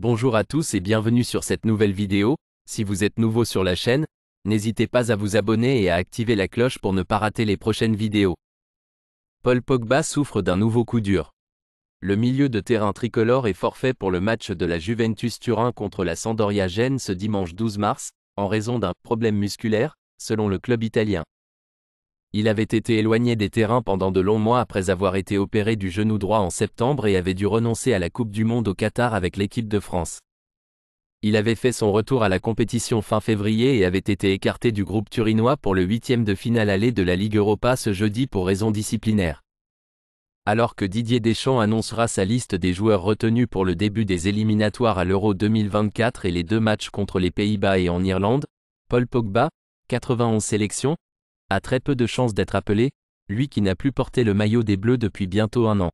Bonjour à tous et bienvenue sur cette nouvelle vidéo, si vous êtes nouveau sur la chaîne, n'hésitez pas à vous abonner et à activer la cloche pour ne pas rater les prochaines vidéos. Paul Pogba souffre d'un nouveau coup dur. Le milieu de terrain tricolore est forfait pour le match de la Juventus Turin contre la Sandoria Gênes ce dimanche 12 mars, en raison d'un problème musculaire, selon le club italien. Il avait été éloigné des terrains pendant de longs mois après avoir été opéré du genou droit en septembre et avait dû renoncer à la Coupe du Monde au Qatar avec l'équipe de France. Il avait fait son retour à la compétition fin février et avait été écarté du groupe turinois pour le huitième de finale aller de la Ligue Europa ce jeudi pour raisons disciplinaires. Alors que Didier Deschamps annoncera sa liste des joueurs retenus pour le début des éliminatoires à l'Euro 2024 et les deux matchs contre les Pays-Bas et en Irlande, Paul Pogba, 91 sélections, a très peu de chances d'être appelé, lui qui n'a plus porté le maillot des Bleus depuis bientôt un an.